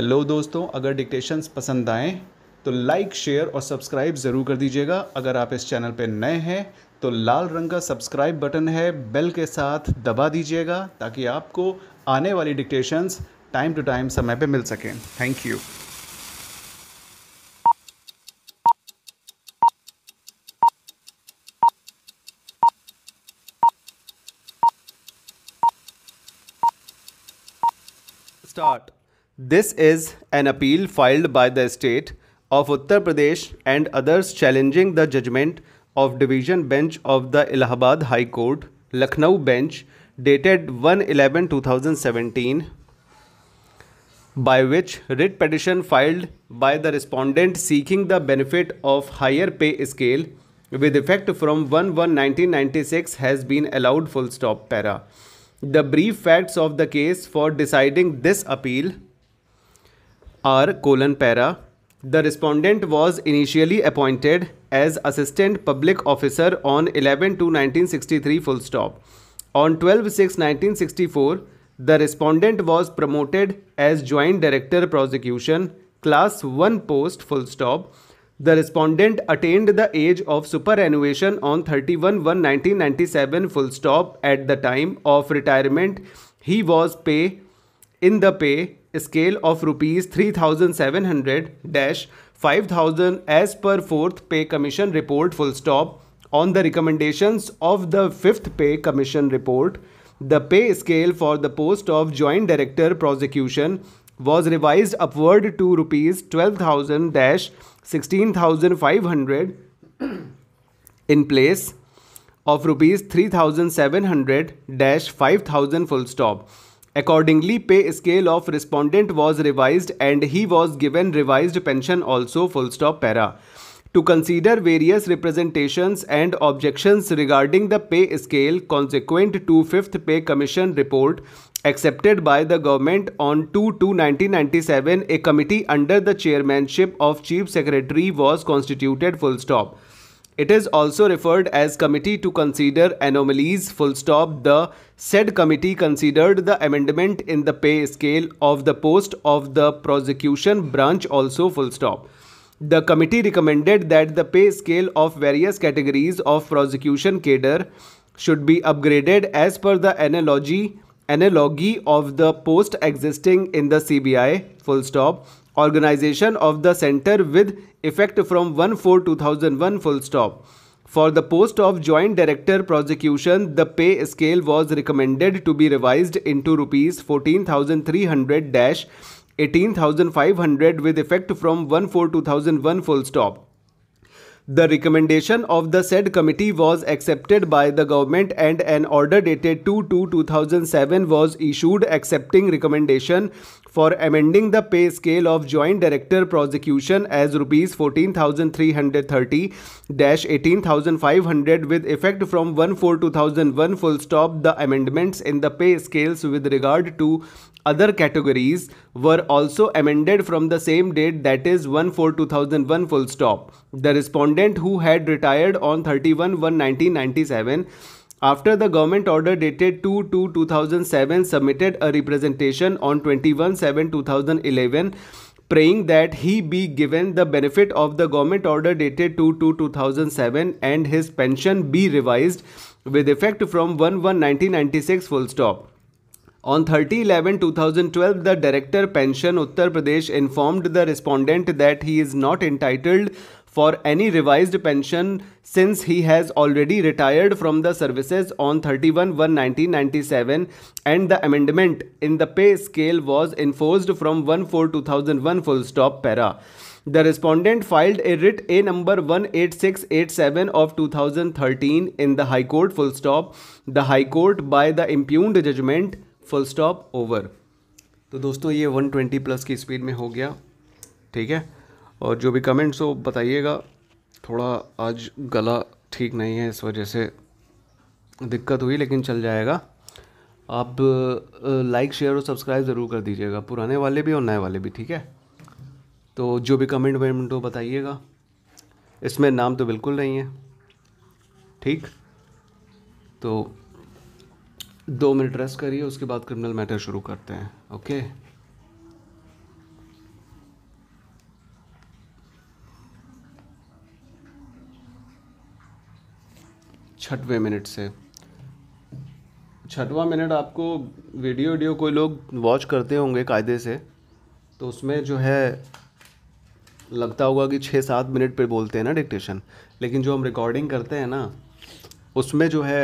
Hello दोस्तों अगर dictations पसंद आएँ तो लाइक शेयर और सब्सक्राइब ज़रूर कर दीजिएगा अगर आप इस चैनल पर नए हैं तो लाल रंग का सब्सक्राइब बटन है बेल के साथ दबा दीजिएगा ताकि आपको आने वाली डिक्टेशंस टाइम टू टाइम समय पे मिल सकें thank you This is an appeal filed by the state of Uttar Pradesh and others challenging the judgment of Division Bench of the Allahabad High Court, Lucknow Bench, dated 1-11-2017, by which writ petition filed by the respondent seeking the benefit of higher pay scale with effect from 1-1-1996 has been allowed full stop para. The brief facts of the case for deciding this appeal R. colon para. The respondent was initially appointed as assistant public officer on 11 to 1963 full stop. On 12 6 1964, the respondent was promoted as joint director prosecution class 1 post full stop. The respondent attained the age of superannuation on 31 1 1997 full stop at the time of retirement. He was pay in the pay scale of rupees 3700 dash 5000 as per fourth pay commission report full stop on the recommendations of the fifth pay commission report the pay scale for the post of joint director prosecution was revised upward to rupees 12000 dash 16500 in place of rupees 3700 dash 5000 full stop Accordingly, pay scale of respondent was revised and he was given revised pension also full stop para. To consider various representations and objections regarding the pay scale consequent to 5th Pay Commission report accepted by the government on 2-2-1997, a committee under the chairmanship of Chief Secretary was constituted full stop. It is also referred as Committee to Consider Anomalies full stop. The said committee considered the amendment in the pay scale of the post of the prosecution branch also full stop. The committee recommended that the pay scale of various categories of prosecution cadre should be upgraded as per the analogy analogy of the post existing in the CBI full stop organization of the center with effect from 1-4-2001 full stop. For the post of Joint Director Prosecution, the pay scale was recommended to be revised into rupees 14,300-18,500 with effect from 1-4-2001 full stop. The recommendation of the said committee was accepted by the government and an order dated 2-2007 was issued accepting recommendation for amending the pay scale of Joint Director Prosecution as rupees 14,330 18,500 with effect from 1 4 2001 full stop. The amendments in the pay scales with regard to other categories were also amended from the same date that is 1 4 2001 full stop. The respondent who had retired on 31 1 1997 after the government order dated 2-2-2007 submitted a representation on 21-7-2011 praying that he be given the benefit of the government order dated 2-2-2007 and his pension be revised with effect from 1-1-1996 full stop. On 30 11 2012, the Director Pension Uttar Pradesh informed the respondent that he is not entitled for any revise pension since he has already retired from the services on thirty one one nineteen ninety seven and the amendment in the pay scale was in force from one four two thousand one full stop para the respondent filed a writ a number one eight six eight seven of two thousand thirteen in the high court full stop the high court by the impugned judgement full stop over तो दोस्तों ये one twenty plus की speed में हो गया ठीक है और जो भी कमेंट्स हो बताइएगा थोड़ा आज गला ठीक नहीं है इस वजह से दिक्कत हुई लेकिन चल जाएगा आप लाइक शेयर और सब्सक्राइब ज़रूर कर दीजिएगा पुराने वाले भी और नए वाले भी ठीक है तो जो भी कमेंट वमेंट हो बताइएगा इसमें नाम तो बिल्कुल नहीं है ठीक तो दो मिनट रेस्ट करिए उसके बाद क्रिमिनल मैटर शुरू करते हैं ओके छठवें मिनट से छठवा मिनट आपको वीडियो वीडियो कोई लोग वॉच करते होंगे कायदे से तो उसमें जो है लगता होगा कि छः सात मिनट पर बोलते हैं ना डिक्टेशन लेकिन जो हम रिकॉर्डिंग करते हैं ना उसमें जो है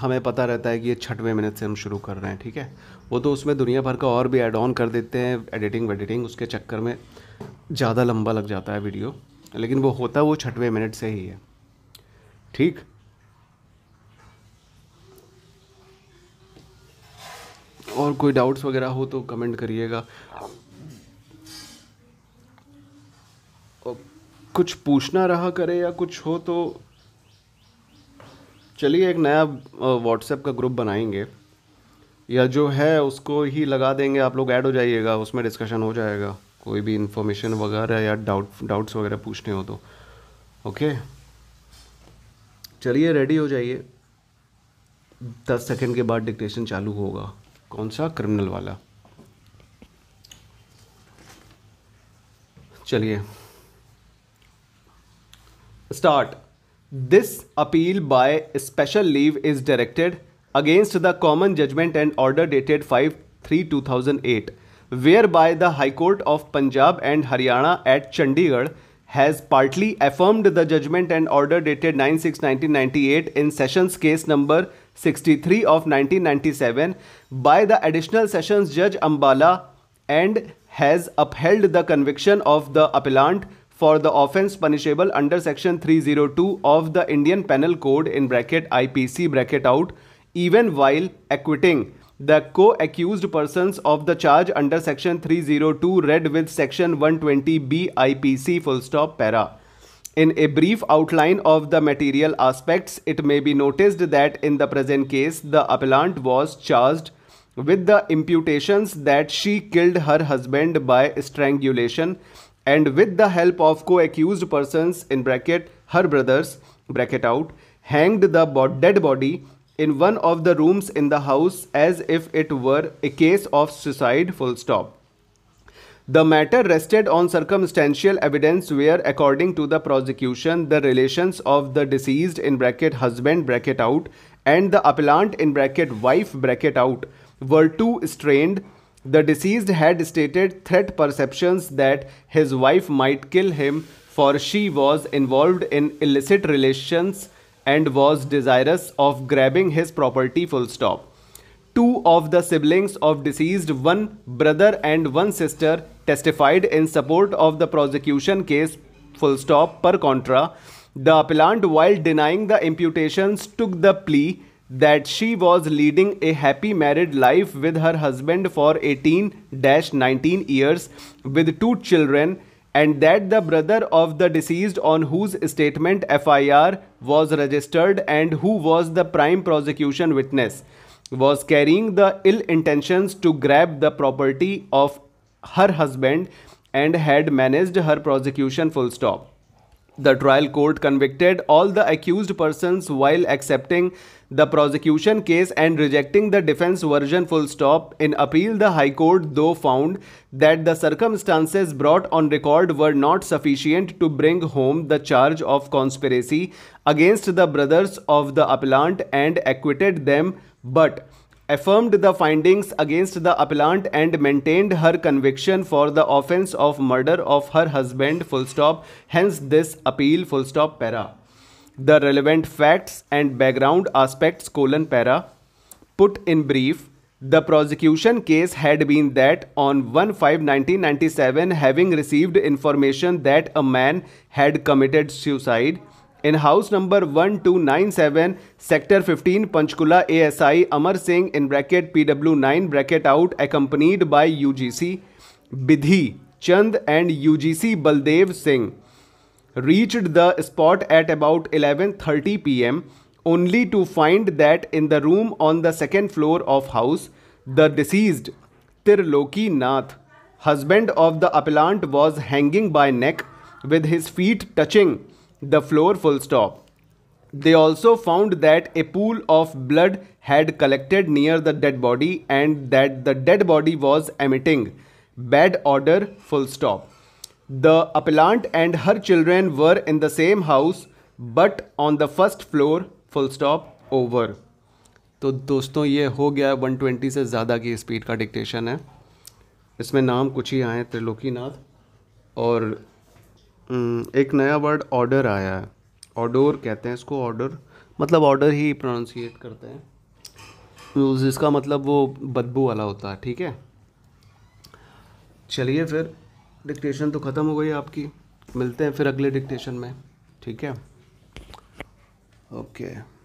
हमें पता रहता है कि ये छठवें मिनट से हम शुरू कर रहे हैं ठीक है वो तो उसमें दुनिया भर का और भी ऐड ऑन कर देते हैं एडिटिंग वेडिटिंग उसके चक्कर में ज़्यादा लंबा लग जाता है वीडियो लेकिन वो होता है वो छठवें मिनट से ही है ठीक और कोई डाउट्स वगैरह हो तो कमेंट करिएगा कुछ पूछना रहा करे या कुछ हो तो चलिए एक नया व्हाट्सएप का ग्रुप बनाएंगे या जो है उसको ही लगा देंगे आप लोग ऐड हो जाइएगा उसमें डिस्कशन हो जाएगा कोई भी इन्फॉर्मेशन वगैरह या डाउट डाउट्स वगैरह पूछने हो तो ओके चलिए रेडी हो जाइए दस सेकंड के बाद डिक्टेशन चालू होगा कौन सा क्रिमिनल वाला चलिए start this appeal by special leave is directed against the common judgment and order dated five three two thousand eight whereby the high court of Punjab and Haryana at Chandigarh has partly affirmed the judgment and order dated 9-6-1998 in Sessions case number 63 of 1997 by the additional Sessions Judge Ambala and has upheld the conviction of the appellant for the offence punishable under section 302 of the Indian Penal Code in bracket IPC bracket out even while acquitting the co-accused persons of the charge under section 302 read with section 120b IPC full stop para. In a brief outline of the material aspects, it may be noticed that in the present case, the appellant was charged with the imputations that she killed her husband by strangulation and with the help of co-accused persons in bracket her brothers bracket out hanged the dead body in one of the rooms in the house as if it were a case of suicide full stop. The matter rested on circumstantial evidence where according to the prosecution the relations of the deceased in bracket husband bracket out and the appellant in bracket wife bracket out were too strained the deceased had stated threat perceptions that his wife might kill him for she was involved in illicit relations and was desirous of grabbing his property full stop. Two of the siblings of deceased, one brother and one sister, testified in support of the prosecution case full stop per contra. The appellant, while denying the imputations, took the plea that she was leading a happy married life with her husband for 18 19 years with two children and that the brother of the deceased on whose statement FIR was registered and who was the prime prosecution witness was carrying the ill intentions to grab the property of her husband and had managed her prosecution full stop. The trial court convicted all the accused persons while accepting the prosecution case and rejecting the defense version full stop. In appeal, the High Court, though, found that the circumstances brought on record were not sufficient to bring home the charge of conspiracy against the brothers of the appellant and acquitted them, but affirmed the findings against the appellant and maintained her conviction for the offense of murder of her husband full stop hence this appeal full stop para the relevant facts and background aspects colon para put in brief the prosecution case had been that on 1 5 1997, having received information that a man had committed suicide, in house number 1297, sector 15, Panchkula ASI Amar Singh in bracket PW9 bracket out accompanied by UGC Bidhi Chand and UGC Baldev Singh reached the spot at about 11:30 pm only to find that in the room on the second floor of house the deceased Tirloki Nath husband of the appellant was hanging by neck with his feet touching the floor full stop. They also found that a pool of blood had collected near the dead body and that the dead body was emitting bad odor full stop. The appellant and her children were in the same house but on the first floor full stop over. तो दोस्तों ये हो गया 120 से ज़्यादा की speed का dictation है इसमें नाम कुछ ही आए त्रिलोकीनाथ और हम्म, एक नया वर्ड ऑर्डर आया है ऑर्डोर कहते हैं इसको ऑर्डर मतलब ऑर्डर ही प्रोनाउंसिएट करते हैं जिसका मतलब वो बदबू वाला होता है ठीक है चलिए फिर डिक्टेशन तो ख़त्म हो गई आपकी मिलते हैं फिर अगले डिक्टेशन में ठीक है ओके okay.